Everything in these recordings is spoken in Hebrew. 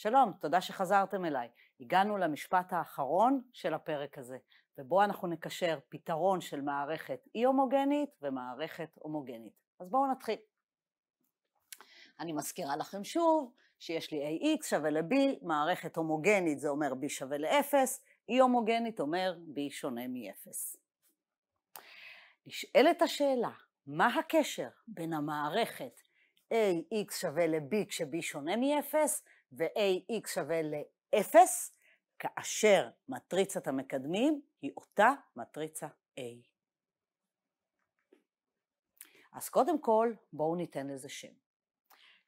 שלום, תודה שחזרתם אליי. הגענו למשפט האחרון של הפרק הזה, ובו אנחנו נקשר פתרון של מערכת אי-הומוגנית ומערכת הומוגנית. אז בואו נתחיל. אני מזכירה לכם שוב שיש לי AX שווה ל-B, מערכת הומוגנית זה אומר B שווה ל-0, אי-הומוגנית אומר B שונה מ-0. נשאלת השאלה, מה הקשר בין המערכת ax שווה ל-b כש-b שונה מ-0, ו-ax שווה ל-0, כאשר מטריצת המקדמים היא אותה מטריצה A. אז קודם כל, בואו ניתן לזה שם.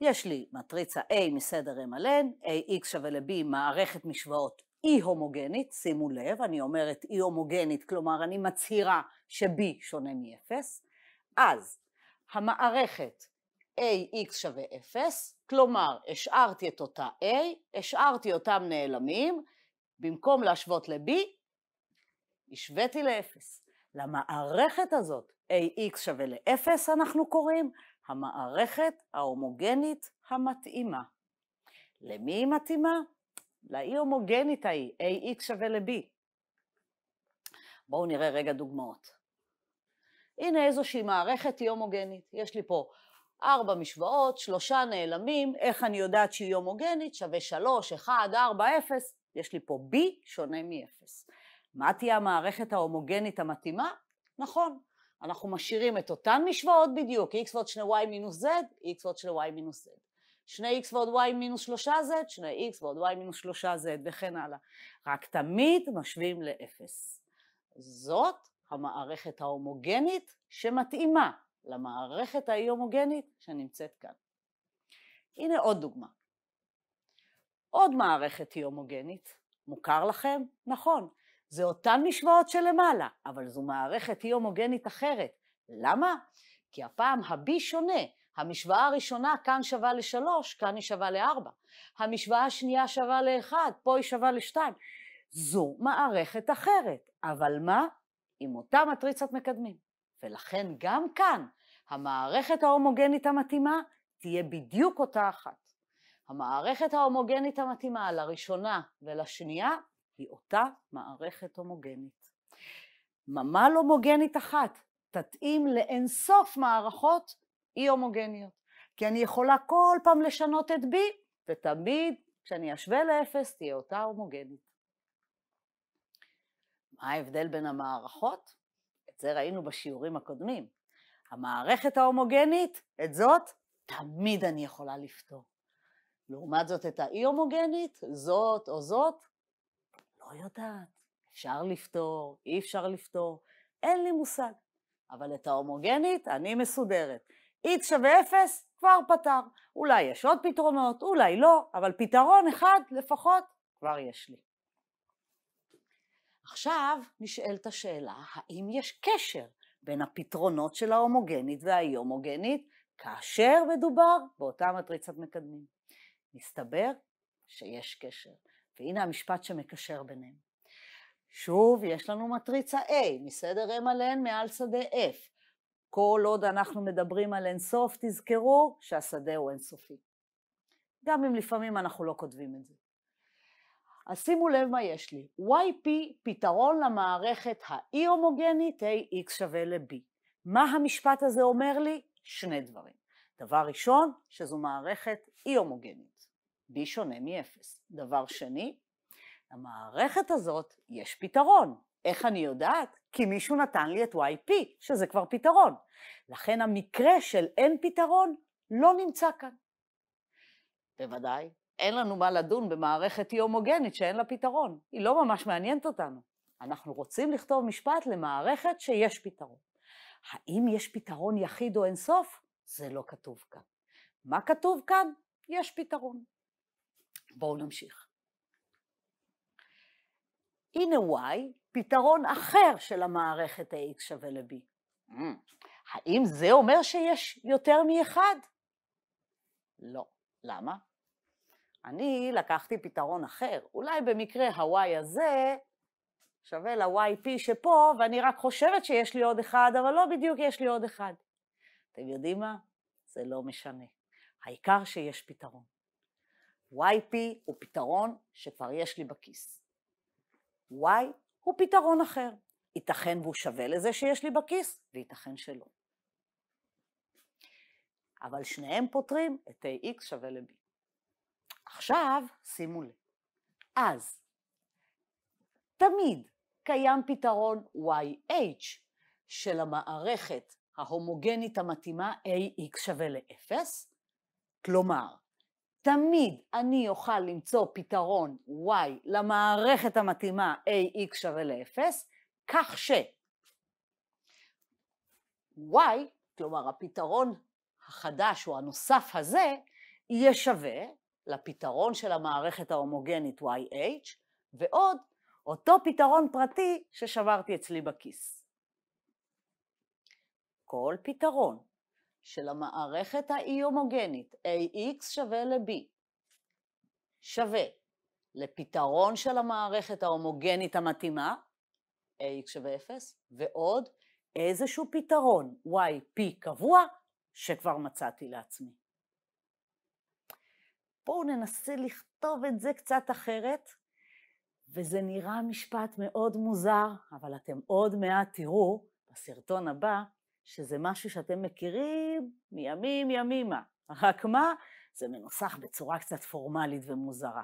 יש לי מטריצה A מסדר M על N, AX שווה ל-B מערכת משוואות אי e הומוגנית, שימו לב, אני אומרת אי e הומוגנית, כלומר אני מצהירה ש-B שונה מ-0, אז המערכת ax שווה 0, כלומר השארתי את אותה a, השארתי אותם נעלמים, במקום להשוות ל-b, השוויתי ל-0. למערכת הזאת, ax שווה ל-0 אנחנו קוראים, המערכת ההומוגנית המתאימה. למי היא מתאימה? לאי הומוגנית ההיא, ax שווה ל-b. בואו נראה רגע דוגמאות. הנה איזושהי מערכת אי הומוגנית. יש לי פה ארבע משוואות, שלושה נעלמים, איך אני יודעת שהיא הומוגנית? שווה שלוש, אחד, ארבע, אפס. יש לי פה B שונה מ-0. מה תהיה המערכת ההומוגנית המתאימה? נכון, אנחנו משאירים את אותן משוואות בדיוק, x ועוד שני y מינוס z, x ועוד שני y מינוס z. שני x ועוד y מינוס שלושה z שני x ועוד y מינוס שלושה z וכן הלאה. רק תמיד משווים לאפס. זאת המערכת ההומוגנית שמתאימה למערכת האי הומוגנית שנמצאת כאן. הנה עוד דוגמה. עוד מערכת אי הומוגנית, מוכר לכם? נכון, זה אותן משוואות שלמעלה, אבל זו מערכת אי הומוגנית אחרת. למה? כי הפעם ה-B שונה, המשוואה הראשונה כאן שווה ל-3, כאן היא שווה ל-4. המשוואה השנייה שווה ל-1, פה היא שווה ל-2. זו מערכת אחרת, אבל מה? עם אותה מטריצת מקדמים. ולכן גם כאן המערכת ההומוגנית המתאימה תהיה בדיוק אותה אחת. המערכת ההומוגנית המתאימה לראשונה ולשנייה היא אותה מערכת הומוגנית. ממל לא הומוגנית אחת תתאים לאינסוף מערכות אי הומוגניות, כי אני יכולה כל פעם לשנות את B, ותמיד כשאני אשווה לאפס תהיה אותה הומוגנית. מה ההבדל בין המערכות? את זה ראינו בשיעורים הקודמים. המערכת ההומוגנית, את זאת, תמיד אני יכולה לפתור. לעומת זאת, את האי הומוגנית, זאת או זאת, לא יודעת. אפשר לפתור, אי אפשר לפתור, אין לי מושג. אבל את ההומוגנית, אני מסודרת. x שווה 0, כבר פתר. אולי יש עוד פתרונות, אולי לא, אבל פתרון אחד לפחות כבר יש לי. עכשיו נשאלת השאלה, האם יש קשר בין הפתרונות של ההומוגנית והאי-הומוגנית, כאשר מדובר באותה מטריצת מקדמים. מסתבר שיש קשר, והנה המשפט שמקשר ביניהם. שוב, יש לנו מטריצה A, מסדר M על N מעל שדה F. כל עוד אנחנו מדברים על אינסוף, תזכרו שהשדה הוא אינסופי. גם אם לפעמים אנחנו לא כותבים את זה. אז שימו לב מה יש לי. YP פתרון למערכת האי הומוגנית AX שווה ל-B. מה המשפט הזה אומר לי? שני דברים. דבר ראשון, שזו מערכת אי הומוגנית. B שונה מ-0. דבר שני, למערכת הזאת יש פתרון. איך אני יודעת? כי מישהו נתן לי את YP, שזה כבר פתרון. לכן המקרה של אין פתרון לא נמצא כאן. בוודאי אין לנו מה לדון במערכת אי הומוגנית שאין לה פתרון. היא לא ממש מעניינת אותנו. אנחנו רוצים לכתוב משפט למערכת שיש פתרון. האם יש פתרון יחיד או אינסוף? זה לא כתוב כאן. מה כתוב כאן? יש פתרון. בואו נמשיך. הנה y, פתרון אחר של המערכת ה-x שווה ל-b. Mm. האם זה אומר שיש יותר מאחד? לא. למה? אני לקחתי פתרון אחר, אולי במקרה ה-Y הזה שווה ל-YP שפה, ואני רק חושבת שיש לי עוד אחד, אבל לא בדיוק יש לי עוד אחד. אתם יודעים מה? זה לא משנה. העיקר שיש פתרון. YP הוא פתרון שכבר יש לי בכיס. Y הוא פתרון אחר. ייתכן והוא שווה לזה שיש לי בכיס, וייתכן שלא. אבל שניהם פותרים את AX שווה ל-B. עכשיו, שימו לב. אז, תמיד קיים פתרון YH של המערכת ההומוגנית המתאימה AX שווה ל-0, כלומר, תמיד אני אוכל למצוא פתרון Y למערכת המתאימה AX שווה ל-0, כך ש Y, כלומר הפתרון החדש או הנוסף הזה, יהיה שווה לפתרון של המערכת ההומוגנית YH, ועוד אותו פתרון פרטי ששברתי אצלי בכיס. כל פתרון של המערכת האי-הומוגנית AX שווה ל-B שווה לפתרון של המערכת ההומוגנית המתאימה, AX שווה 0, ועוד איזשהו פתרון YP קבוע שכבר מצאתי לעצמי. בואו ננסה לכתוב את זה קצת אחרת, וזה נראה משפט מאוד מוזר, אבל אתם עוד מעט תראו בסרטון הבא שזה משהו שאתם מכירים מימים ימימה, רק מה? זה מנוסח בצורה קצת פורמלית ומוזרה.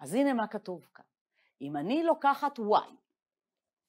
אז הנה מה כתוב כאן. אם אני לוקחת y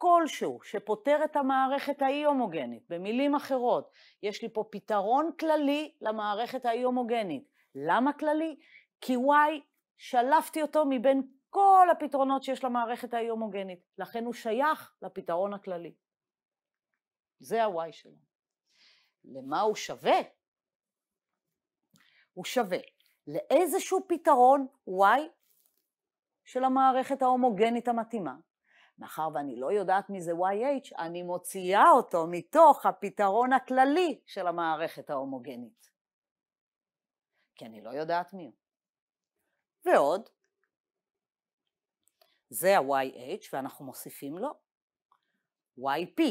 כלשהו שפותר את המערכת האי-הומוגנית. במילים אחרות, יש לי פה פתרון כללי למערכת האי-הומוגנית. למה כללי? כי וואי, שלפתי אותו מבין כל הפתרונות שיש למערכת האי-הומוגנית, לכן הוא שייך לפתרון הכללי. זה הוואי y שלנו. למה הוא שווה? הוא שווה לאיזשהו פתרון וואי של המערכת ההומוגנית המתאימה, מאחר ואני לא יודעת מי זה YH, אני מוציאה אותו מתוך הפתרון הכללי של המערכת ההומוגנית. כי אני לא יודעת מי הוא. ועוד, זה ה-YH ואנחנו מוסיפים לו YP.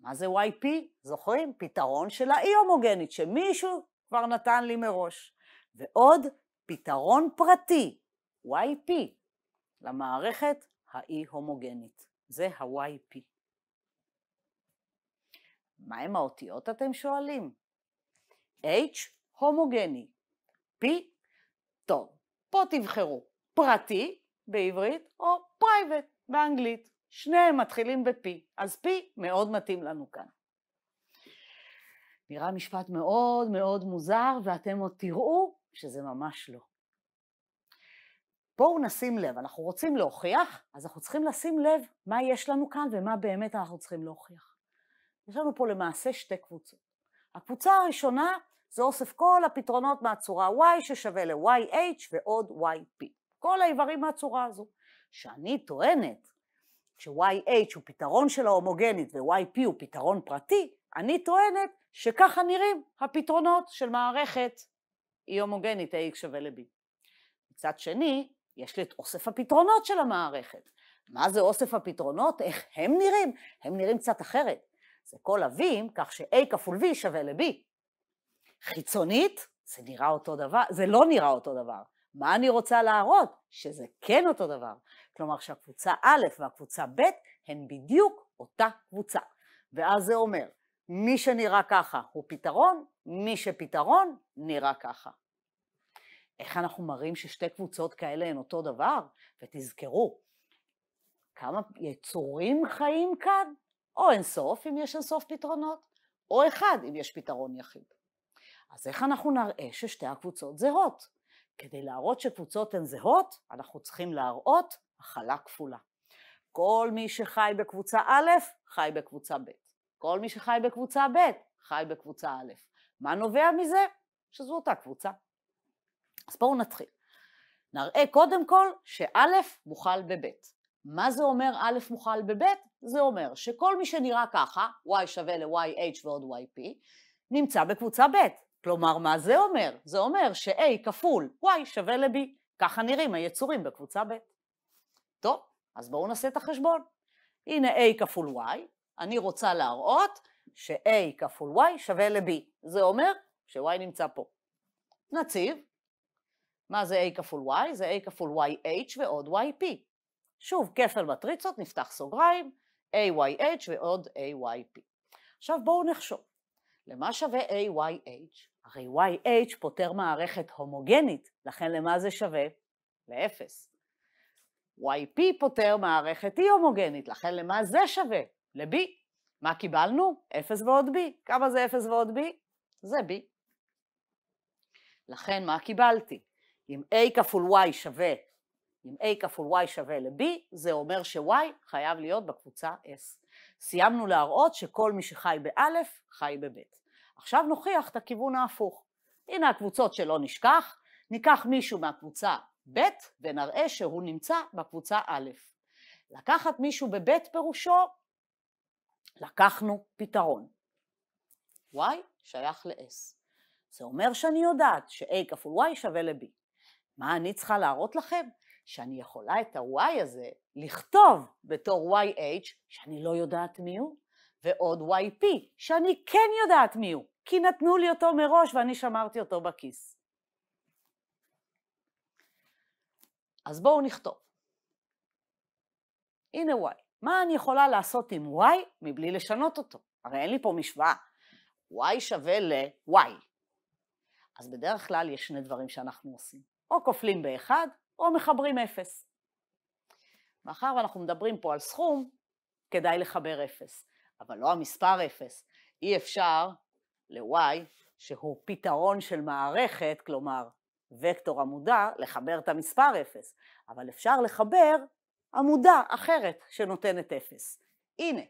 מה זה YP? זוכרים? פתרון של האי-הומוגנית שמישהו כבר נתן לי מראש. ועוד פתרון פרטי, YP, למערכת האי הומוגנית, זה ה-YP. מה עם האותיות אתם שואלים? H הומוגני, P טוב, פה תבחרו פרטי בעברית או פרייבט באנגלית, שניהם מתחילים ב-P, אז P מאוד מתאים לנו כאן. נראה משפט מאוד מאוד מוזר ואתם עוד תראו שזה ממש לא. בואו נשים לב, אנחנו רוצים להוכיח, אז אנחנו צריכים לשים לב מה יש לנו כאן ומה באמת אנחנו צריכים להוכיח. יש לנו פה למעשה שתי קבוצות. הקבוצה הראשונה זה אוסף כל הפתרונות מהצורה y ששווה ל-yh ועוד yp. כל האיברים מהצורה הזו. שאני טוענת ש-yh הוא פתרון של ההומוגנית ו-yp הוא פתרון פרטי, אני טוענת שככה נראים הפתרונות של מערכת אי הומוגנית ax שווה ל-b. מצד שני, יש לי את אוסף הפתרונות של המערכת. מה זה אוסף הפתרונות? איך הם נראים? הם נראים קצת אחרת. זה כל ה-Vים, כך ש-A כפול V שווה ל-B. חיצונית, זה נראה אותו דבר, זה לא נראה אותו דבר. מה אני רוצה להראות? שזה כן אותו דבר. כלומר שהקבוצה א' והקבוצה ב' הן בדיוק אותה קבוצה. ואז זה אומר, מי שנראה ככה הוא פתרון, מי שפתרון נראה ככה. איך אנחנו מראים ששתי קבוצות כאלה הן אותו דבר? ותזכרו, כמה יצורים חיים כאן? או אין סוף, אם יש אין סוף פתרונות, או אחד, אם יש פתרון יחיד. אז איך אנחנו נראה ששתי הקבוצות זהות? כדי להראות שקבוצות הן זהות, אנחנו צריכים להראות הכלה כפולה. כל מי שחי בקבוצה א', חי בקבוצה ב'. כל מי שחי בקבוצה ב', חי בקבוצה א'. מה נובע מזה? שזו אותה קבוצה. אז בואו נתחיל. נראה קודם כל שא' מוכל בב'. מה זה אומר א' מוכל בב'? זה אומר שכל מי שנראה ככה, y שווה ל-yh ועוד yp, נמצא בקבוצה ב'. כלומר, מה זה אומר? זה אומר ש-a כפול y שווה ל-b. ככה נראים היצורים בקבוצה ב'. טוב, אז בואו נעשה את החשבון. הנה a כפול y, אני רוצה להראות ש-a כפול y שווה ל-b. זה אומר ש-y נמצא פה. נציב מה זה A כפול Y? זה A כפול YH ועוד YP. שוב, כפל מטריצות, נפתח סוגריים, AYH ועוד AYP. עכשיו בואו נחשוב, למה שווה AYH? הרי YH פותר מערכת הומוגנית, לכן למה זה שווה? לאפס. YP פותר מערכת אי הומוגנית, לכן למה זה שווה? ל-B. מה קיבלנו? 0 ועוד B. כמה זה 0 ועוד B? זה B. לכן מה קיבלתי? אם a כפול y שווה, אם a כפול y שווה ל-b, זה אומר ש-y חייב להיות בקבוצה s. סיימנו להראות שכל מי שחי באלף, חי בבית. עכשיו נוכיח את הכיוון ההפוך. הנה הקבוצות שלא נשכח, ניקח מישהו מהקבוצה ב' ונראה שהוא נמצא בקבוצה א'. לקחת מישהו בב' פירושו, לקחנו פתרון. y שייך ל-s. זה אומר שאני יודעת ש-a כפול y שווה ל-b. מה אני צריכה להראות לכם? שאני יכולה את ה-Y הזה לכתוב בתור YH, שאני לא יודעת מי הוא, ועוד YP, שאני כן יודעת מי הוא, כי נתנו לי אותו מראש ואני שמרתי אותו בכיס. אז בואו נכתוב. הנה Y. מה אני יכולה לעשות עם Y מבלי לשנות אותו? הרי אין לי פה משוואה. Y שווה ל-Y. אז בדרך כלל יש שני דברים שאנחנו עושים. או כופלים באחד, או מחברים אפס. מאחר ואנחנו מדברים פה על סכום, כדאי לחבר אפס, אבל לא המספר אפס. אי אפשר ל-y, שהוא פתרון של מערכת, כלומר וקטור עמודה, לחבר את המספר אפס, אבל אפשר לחבר עמודה אחרת שנותנת אפס. הנה,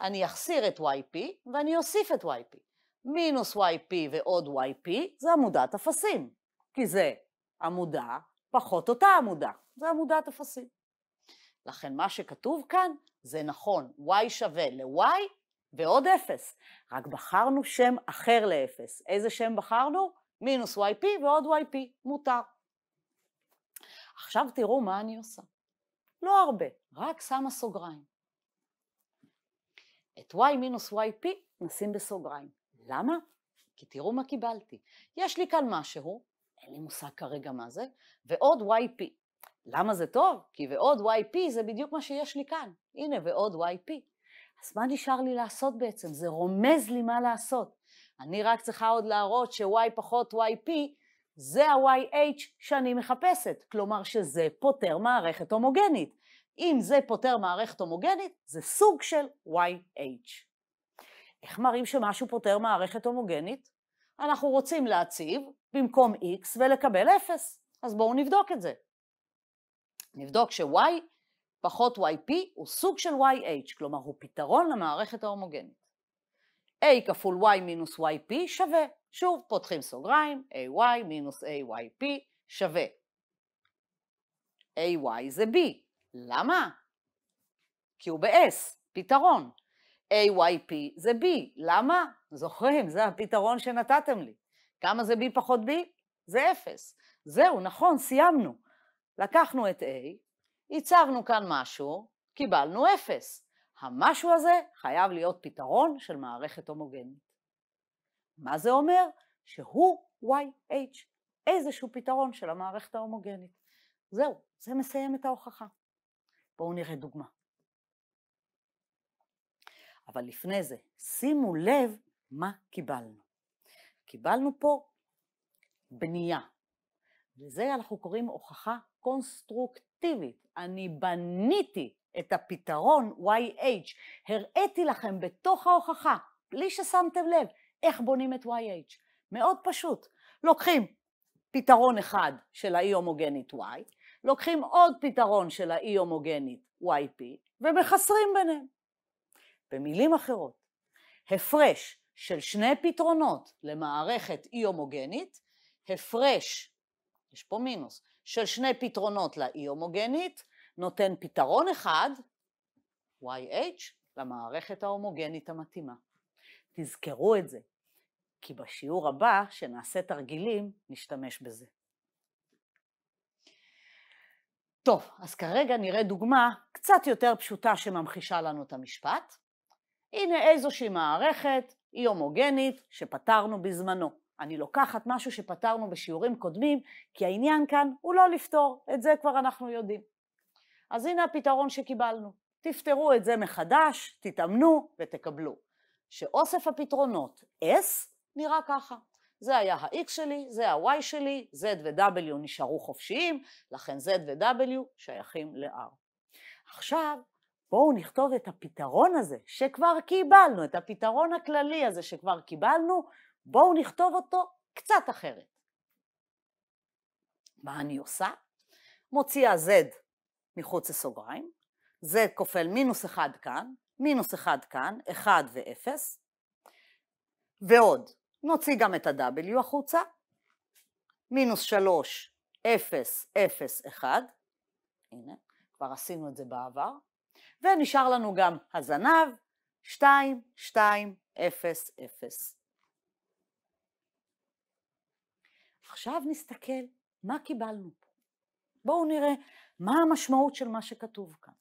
אני אחסיר את yp ואני אוסיף את yp. מינוס yp ועוד yp זה עמודת אפסים. כי זה עמודה פחות אותה עמודה, זה עמודה הטפסים. לכן מה שכתוב כאן זה נכון, y שווה ל-y ועוד 0, רק בחרנו שם אחר ל-0. איזה שם בחרנו? מינוס yp ועוד yp, מותר. עכשיו תראו מה אני עושה. לא הרבה, רק שמה סוגריים. את y מינוס yp נשים בסוגריים. למה? כי תראו מה קיבלתי. יש לי כאן משהו אין לי מושג כרגע מה זה, ועוד YP. למה זה טוב? כי ועוד YP זה בדיוק מה שיש לי כאן. הנה, ועוד YP. אז מה נשאר לי לעשות בעצם? זה רומז לי מה לעשות. אני רק צריכה עוד להראות ש-Y פחות YP זה ה-YH שאני מחפשת. כלומר שזה פותר מערכת הומוגנית. אם זה פותר מערכת הומוגנית, זה סוג של YH. איך מראים שמשהו פותר מערכת הומוגנית? אנחנו רוצים להציב במקום x ולקבל 0. אז בואו נבדוק את זה. נבדוק ש-y פחות yp הוא סוג של yh, כלומר הוא פתרון למערכת ההומוגנית. a כפול y מינוס yp שווה, שוב פותחים סוגריים, ay מינוס ayp שווה. ay זה b, למה? כי הוא ב-s, פתרון. AYP זה B. למה? זוכרים, זה הפתרון שנתתם לי. כמה זה B פחות B? זה 0. זהו, נכון, סיימנו. לקחנו את A, ייצרנו כאן משהו, קיבלנו 0. המשהו הזה חייב להיות פתרון של מערכת הומוגנית. מה זה אומר? שהוא YH, איזשהו פתרון של המערכת ההומוגנית. זהו, זה מסיים את ההוכחה. בואו נראה דוגמה. אבל לפני זה, שימו לב מה קיבלנו. קיבלנו פה בנייה. לזה אנחנו קוראים הוכחה קונסטרוקטיבית. אני בניתי את הפתרון YH. הראיתי לכם בתוך ההוכחה, בלי ששמתם לב, איך בונים את YH. מאוד פשוט. לוקחים פתרון אחד של האי הומוגנית Y, לוקחים עוד פתרון של האי הומוגנית YP, ומחסרים ביניהם. במילים אחרות, הפרש של שני פתרונות למערכת אי הומוגנית, הפרש, יש פה מינוס, של שני פתרונות לאי הומוגנית, נותן פתרון אחד, YH, למערכת ההומוגנית המתאימה. תזכרו את זה, כי בשיעור הבא, שנעשה תרגילים, נשתמש בזה. טוב, אז כרגע נראה דוגמה קצת יותר פשוטה שממחישה לנו את המשפט. הנה איזושהי מערכת, היא הומוגנית, שפתרנו בזמנו. אני לוקחת משהו שפתרנו בשיעורים קודמים, כי העניין כאן הוא לא לפתור, את זה כבר אנחנו יודעים. אז הנה הפתרון שקיבלנו. תפתרו את זה מחדש, תתאמנו ותקבלו. שאוסף הפתרונות S נראה ככה. זה היה ה-X שלי, זה ה-Y שלי, Z ו-W נשארו חופשיים, לכן Z ו-W שייכים ל-R. עכשיו, בואו נכתוב את הפתרון הזה שכבר קיבלנו, את הפתרון הכללי הזה שכבר קיבלנו, בואו נכתוב אותו קצת אחרת. מה אני עושה? מוציאה z מחוץ לסוגריים, z כופל מינוס 1 כאן, מינוס 1 כאן, 1 ו-0, ועוד, נוציא גם את ה-w החוצה, מינוס 3, 0, 0, 1, הנה, כבר עשינו את זה בעבר, ונשאר לנו גם הזנב, 2, 2, 0, 0. עכשיו נסתכל מה קיבלנו פה. בואו נראה מה המשמעות של מה שכתוב כאן.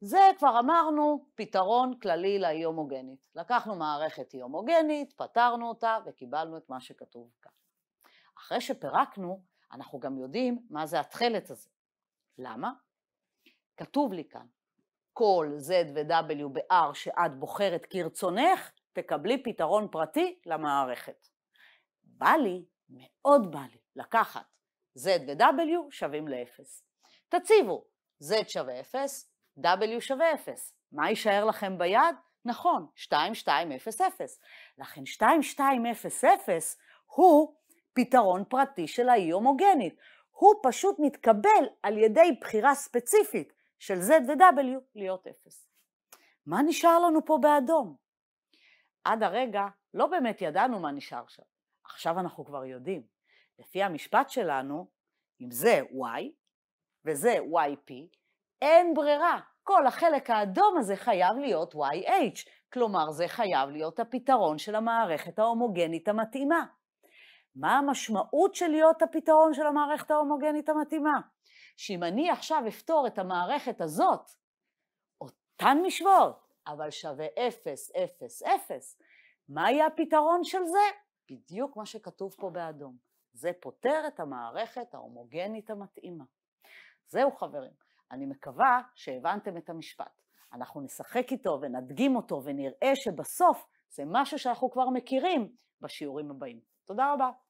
זה כבר אמרנו פתרון כללי לאי הומוגנית. לקחנו מערכת אי הומוגנית, פתרנו אותה וקיבלנו את מה שכתוב כאן. אחרי שפירקנו, אנחנו גם יודעים מה זה התכלת הזה. למה? כתוב לי כאן, כל Z ו-W ב-R שאת בוחרת כרצונך, תקבלי פתרון פרטי למערכת. בא לי, מאוד בא לי, לקחת Z ו-W שווים ל-0. תציבו, Z שווה 0, W שווה 0. מה יישאר לכם ביד? נכון, 2200. לכן 2200 הוא פתרון פרטי של האי הומוגנית. הוא פשוט מתקבל על ידי בחירה ספציפית. של Z ו-W להיות 0. מה נשאר לנו פה באדום? עד הרגע לא באמת ידענו מה נשאר שם. עכשיו אנחנו כבר יודעים. לפי המשפט שלנו, אם זה Y וזה YP, אין ברירה. כל החלק האדום הזה חייב להיות YH, כלומר זה חייב להיות הפתרון של המערכת ההומוגנית המתאימה. מה המשמעות של להיות הפתרון של המערכת ההומוגנית המתאימה? שאם אני עכשיו אפתור את המערכת הזאת, אותן משוואות, אבל שווה אפס, אפס, אפס, מה יהיה הפתרון של זה? בדיוק מה שכתוב פה באדום. זה פותר את המערכת ההומוגנית המתאימה. זהו חברים, אני מקווה שהבנתם את המשפט. אנחנו נשחק איתו ונדגים אותו ונראה שבסוף זה משהו שאנחנו כבר מכירים בשיעורים הבאים. תודה רבה.